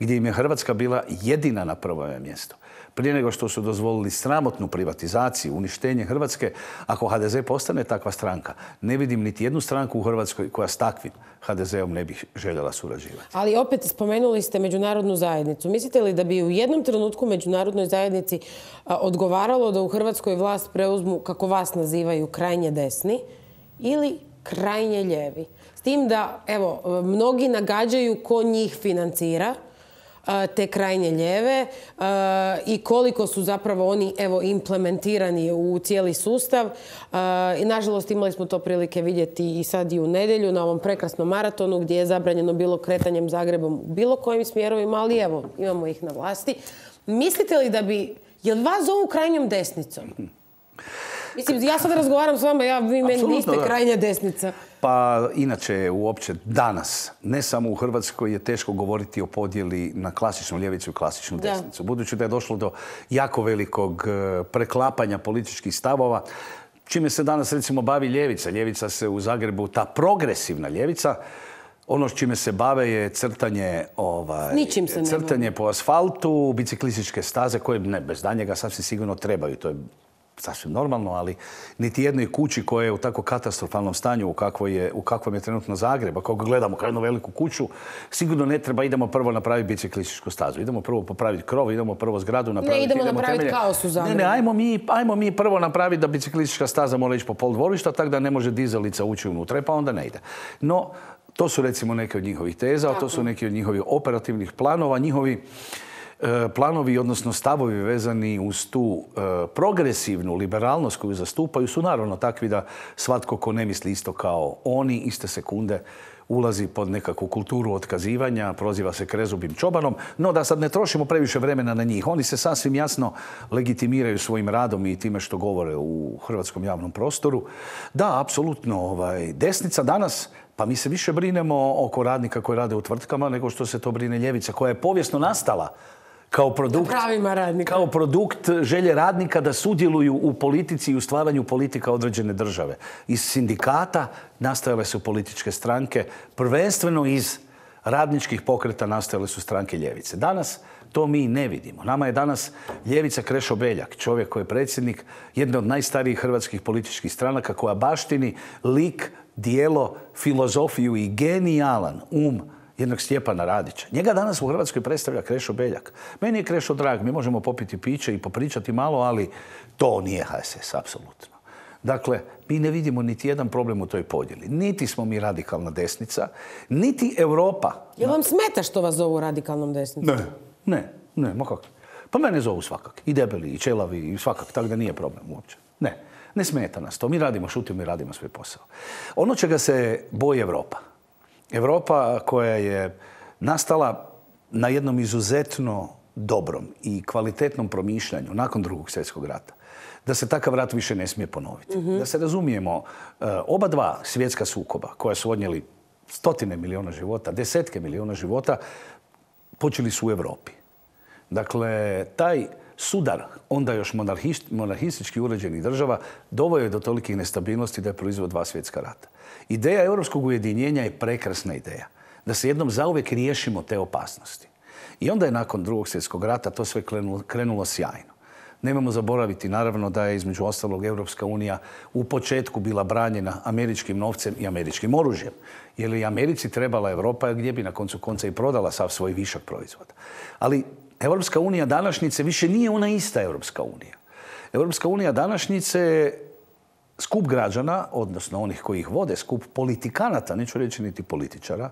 gdje im je Hrvatska bila jedina na prvome mjestu, prije nego što su dozvolili sramotnu privatizaciju, uništenje Hrvatske, ako HDZ postane takva stranka, ne vidim niti jednu stranku u Hrvatskoj koja s takvim HDZ-om ne bi željela surađivati. Ali opet spomenuli ste međunarodnu zajednicu. Mislite li da bi u jednom trenutku međunarodnoj zajednici odgovaralo da u Hrvatskoj vlast preuzmu, kako vas nazivaju, krajnje desni ili krajnje ljevi? S tim da, evo, mnogi nagađaju ko njih financira, te krajnje ljeve i koliko su zapravo oni evo implementirani u cijeli sustav. I nažalost imali smo to prilike vidjeti i sad i u nedjelju na ovom prekrasnom maratonu gdje je zabranjeno bilo kretanjem Zagrebom u bilo kojim smjerovima, ali evo imamo ih na vlasti. Mislite li da bi, jel vas zovu krajnjom desnicom? [laughs] Mislim, ja sad razgovaram s vama, ja, vi meni niste krajnja desnica. Pa inače, uopće danas, ne samo u Hrvatskoj, je teško govoriti o podjeli na klasičnu ljevicu i klasičnu desnicu. Budući da je došlo do jako velikog e, preklapanja političkih stavova, čime se danas recimo bavi ljevica. Ljevica se u Zagrebu, ta progresivna ljevica, ono s čime se bave je crtanje, ovaj, crtanje po asfaltu, biciklističke staze koje ne, bez danjega sasvim sigurno trebaju. To je sasvim normalno, ali niti jednoj kući koja je u tako katastrofalnom stanju u, kakvom je trenutno Zagreba, kako gledamo kao jednu veliku kuću, sigurno ne treba, idemo prvo napraviti biciklističku stazu, idemo prvo popraviti krov, idemo prvo zgradu napraviti. Ne, idemo, napraviti kaos u Zagrebu. Ne, ne, ajmo mi, prvo napraviti da biciklistička staza mora ići po pol dvorišta, tako da ne može dizalica ući unutra, pa onda ne ide. No, to su recimo neke od njihovih teza, to su neki od njihovih operativnih planova, njihovi E, planovi, odnosno stavovi vezani uz tu e, progresivnu liberalnost koju zastupaju su naravno takvi da svatko ko ne misli isto kao oni iste sekunde ulazi pod nekakvu kulturu otkazivanja, proziva se krezubim čobanom, no da sad ne trošimo previše vremena na njih. Oni se sasvim jasno legitimiraju svojim radom i time što govore u hrvatskom javnom prostoru. Da, apsolutno, ovaj, desnica danas pa mi se više brinemo oko radnika koji rade u tvrtkama nego što se to brine ljevica koja je povijesno nastala kao produkt, kao produkt želje radnika da sudjeluju u politici i u stvaranju politika određene države. Iz sindikata nastajale su političke stranke, prvenstveno iz radničkih pokreta nastajale su stranke ljevice. Danas to mi ne vidimo. Nama je danas ljevica Krešo Beljak, čovjek koji je predsjednik jedne od najstarijih hrvatskih političkih stranaka koja baštini lik, dijelo, filozofiju i genijalan um jednog Stjepana Radića. Njega danas u Hrvatskoj predstavlja Krešo Beljak. Meni je Krešo drag, mi možemo popiti piće i popričati malo, ali to nije HSS, apsolutno. Dakle, mi ne vidimo niti jedan problem u toj podjeli. Niti smo mi radikalna desnica, niti Europa. Jel vam smeta što vas zovu radikalnom desnicom? Ne, ne, ne, ma kako. Pa mene zovu svakak. I debeli, i čelavi, i svakak, tako da nije problem uopće. Ne, ne smeta nas to. Mi radimo, šutimo i radimo svoj posao. Ono čega se boji Europa, Europa koja je nastala na jednom izuzetno dobrom i kvalitetnom promišljanju nakon drugog svjetskog rata da se takav rat više ne smije ponoviti. Mhm. Da se razumijemo, eh, oba dva svjetska sukoba koja su odnijeli stotine miliona života, desetke miliona života, počeli su u Europi. Dakle, taj sudar onda još monarhistički uređenih država doveo je do tolikih nestabilnosti da je proizveo dva svjetska rata. Ideja europskog ujedinjenja je prekrasna ideja. Da se jednom zauvijek riješimo te opasnosti. I onda je nakon drugog svjetskog rata to sve krenulo, krenulo sjajno. Nemamo zaboraviti naravno da je između ostalog Europska unija u početku bila branjena američkim novcem i američkim oružjem. Jer je Americi trebala Europa gdje bi na koncu konca i prodala sav svoj višak proizvoda. Ali Europska unija današnjice više nije ona ista Europska unija. Europska unija današnjice skup građana, odnosno onih koji ih vode, skup politikanata, neću reći niti političara,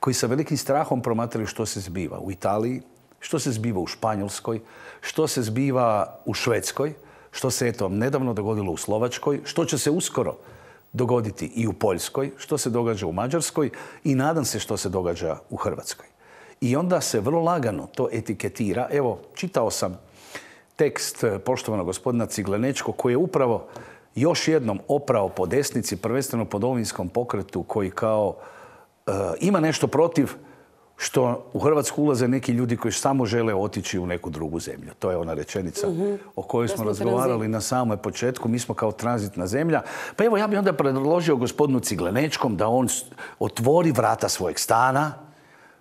koji sa velikim strahom promatraju što se zbiva u Italiji, što se zbiva u Španjolskoj, što se zbiva u Švedskoj, što se eto nedavno dogodilo u Slovačkoj, što će se uskoro dogoditi i u Poljskoj, što se događa u Mađarskoj i nadam se što se događa u Hrvatskoj. I onda se vrlo lagano to etiketira. Evo, čitao sam tekst poštovanog gospodina Ciglenečko koji je upravo još jednom oprao po desnici, prvenstveno po domovinskom pokretu koji kao e, ima nešto protiv što u Hrvatsku ulaze neki ljudi koji samo žele otići u neku drugu zemlju. To je ona rečenica mhm. o kojoj smo, razgovarali na samom početku. Mi smo kao tranzitna zemlja. Pa evo, ja bih onda predložio gospodinu Ciglenečkom da on otvori vrata svojeg stana,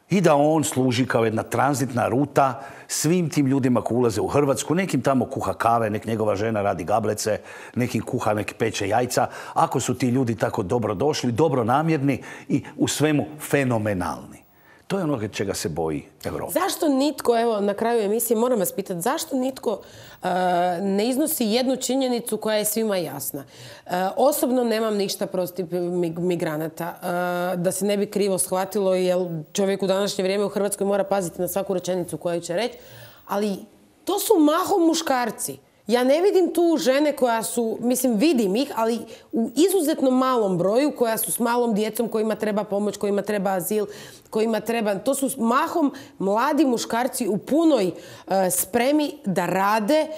i da on služi kao jedna tranzitna ruta svim tim ljudima koji ulaze u Hrvatsku. Nekim tamo kuha kave, nek njegova žena radi gablece, nekim kuha, nek peče jajca. Ako su ti ljudi tako dobro došli, dobro namjerni i u svemu fenomenalni. To je ono čega se boji Evropa. Zašto nitko, evo na kraju emisije moram vas pitati, zašto nitko e, ne iznosi jednu činjenicu koja je svima jasna? E, osobno nemam ništa protiv migranata. E, da se ne bi krivo shvatilo, jer čovjek u današnje vrijeme u Hrvatskoj mora paziti na svaku rečenicu koju će reći. Ali to su maho muškarci. Ja ne vidim tu žene koja su, mislim vidim ih, ali u izuzetno malom broju koja su s malom djecom kojima treba pomoć, kojima treba azil, kojima treba... To su mahom mladi muškarci u punoj e, spremi da rade, e,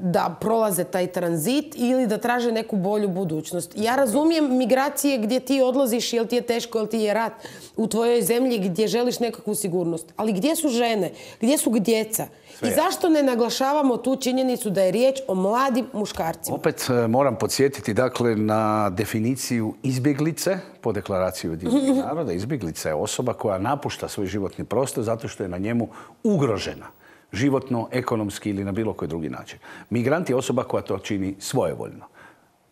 da prolaze taj tranzit ili da traže neku bolju budućnost. Ja razumijem migracije gdje ti odlaziš, jel ti je teško, jel ti je rat u tvojoj zemlji gdje želiš nekakvu sigurnost. Ali gdje su žene? Gdje su djeca? I zašto ne naglašavamo tu činjenicu da je riječ o mladim muškarcima. Opet e, moram podsjetiti dakle, na definiciju izbjeglice po deklaraciji Ujedinjenih [laughs] naroda. Izbjeglica je osoba koja napušta svoj životni prostor zato što je na njemu ugrožena životno, ekonomski ili na bilo koji drugi način. Migrant je osoba koja to čini svojevoljno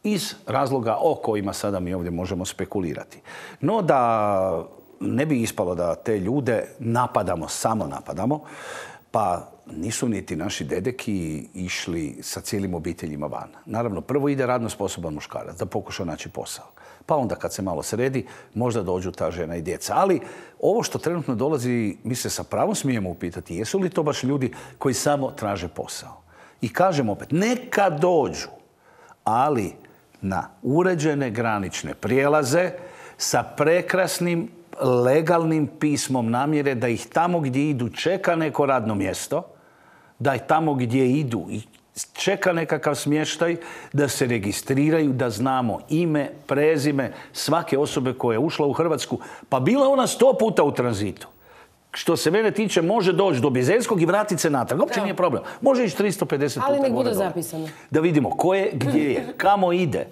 iz razloga o kojima sada mi ovdje možemo spekulirati. No da ne bi ispalo da te ljude napadamo, samo napadamo, pa nisu niti naši dedeki išli sa cijelim obiteljima van. Naravno, prvo ide radno sposoban muškarac da pokuša naći posao. Pa onda kad se malo sredi, možda dođu ta žena i djeca. Ali ovo što trenutno dolazi, mi se sa pravom smijemo upitati, jesu li to baš ljudi koji samo traže posao? I kažem opet, neka dođu, ali na uređene granične prijelaze sa prekrasnim legalnim pismom namjere da ih tamo gdje idu čeka neko radno mjesto da je tamo gdje idu i čeka nekakav smještaj, da se registriraju, da znamo ime, prezime svake osobe koja je ušla u Hrvatsku, pa bila ona sto puta u tranzitu što se mene tiče, može doći do Bizenskog i vratiti se natrag. Uopće nije problem. Može ići 350 Ali puta. Ali bude zapisano. Da vidimo ko je, [laughs] gdje je, kamo ide.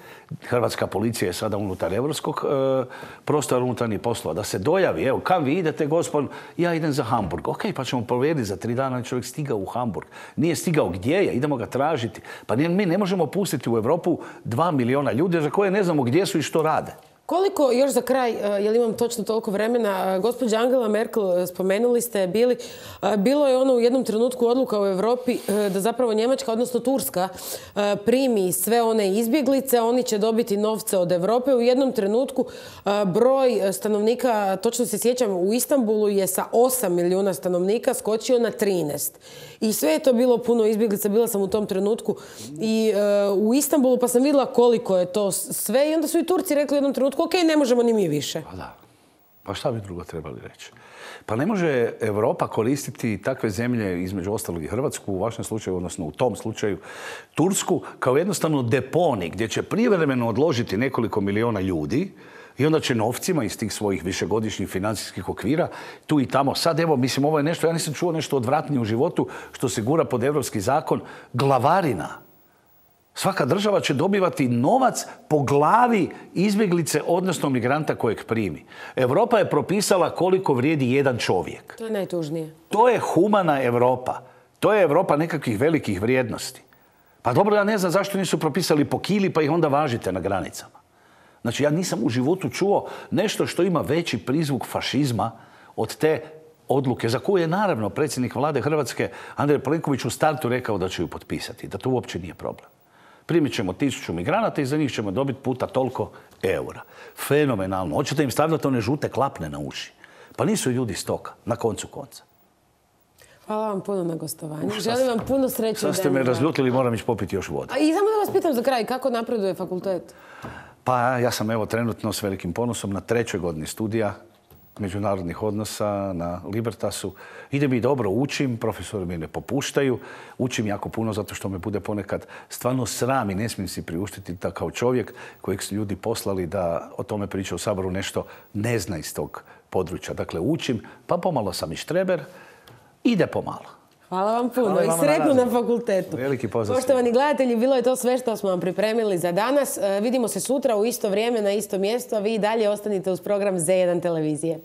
Hrvatska policija je sada unutar evropskog e, prostora unutarnjih poslova. Da se dojavi, evo, kam vi idete, gospodin, ja idem za Hamburg. Ok, pa ćemo provjeriti za tri dana, čovjek stigao u Hamburg. Nije stigao gdje je, idemo ga tražiti. Pa mi ne možemo pustiti u Europu dva miliona ljudi za koje ne znamo gdje su i što rade. Koliko, još za kraj, e, jel' imam točno toliko vremena, e, gospođa Angela Merkel, e, spomenuli ste, bili, bilo je ono u jednom trenutku odluka u Europi da zapravo Njemačka, odnosno Turska, primi sve one izbjeglice, oni će dobiti novce od Europe. U jednom trenutku broj stanovnika, točno se sjećam, u Istanbulu je sa 8 milijuna stanovnika skočio na 13. I sve je to bilo puno izbjeglica, bila sam u tom trenutku i u Istanbulu pa sam vidjela koliko je to sve i onda su i Turci rekli u jednom trenutku Ok, ne možemo ni mi više. Pa da. Pa šta bi drugo trebali reći? Pa ne može Europa koristiti takve zemlje, između ostalog i Hrvatsku, u vašem slučaju, odnosno u tom slučaju Tursku, kao jednostavno deponi gdje će privremeno odložiti nekoliko miliona ljudi i onda će novcima iz tih svojih višegodišnjih financijskih okvira tu i tamo. Sad evo, mislim, ovo je nešto, ja nisam čuo nešto odvratnije u životu što se gura pod evropski zakon, glavarina. Svaka država će dobivati novac po glavi izbjeglice, odnosno migranta kojeg primi. Europa je propisala koliko vrijedi jedan čovjek. To je najtužnije. To je humana Europa. To je Europa nekakvih velikih vrijednosti. Pa dobro, ja ne znam zašto nisu propisali po kili pa ih onda važite na granicama. Znači, ja nisam u životu čuo nešto što ima veći prizvuk fašizma od te odluke za koju je naravno predsjednik vlade Hrvatske Andrej Plenković u startu rekao da će ju potpisati, da to uopće nije problem. Primit ćemo tisuću migranata i za njih ćemo dobiti puta toliko eura. Fenomenalno. Hoćete im stavljati one žute klapne na uši. Pa nisu ljudi stoka, na koncu konca. Hvala vam puno na gostovanju. Želim vam puno sreće. Sad ste me razljutili, moram ići popiti još vode. I samo da vas pitam za kraj, kako napreduje fakultet? Pa ja sam evo trenutno s velikim ponosom na trećoj godini studija međunarodnih odnosa na Libertasu. Ide mi dobro, učim, profesori mi ne popuštaju, učim jako puno zato što me bude ponekad stvarno sram i ne smijem si priuštiti da kao čovjek kojeg su ljudi poslali da o tome priča u Saboru nešto ne zna iz tog područja. Dakle, učim, pa pomalo sam i štreber, ide pomalo. Hvala vam puno i sretno na, fakultetu. Veliki pozdrav. Poštovani gledatelji, bilo je to sve što smo vam pripremili za danas. E, vidimo se sutra u isto vrijeme na isto mjesto, a vi i dalje ostanite uz program Z1 televizije.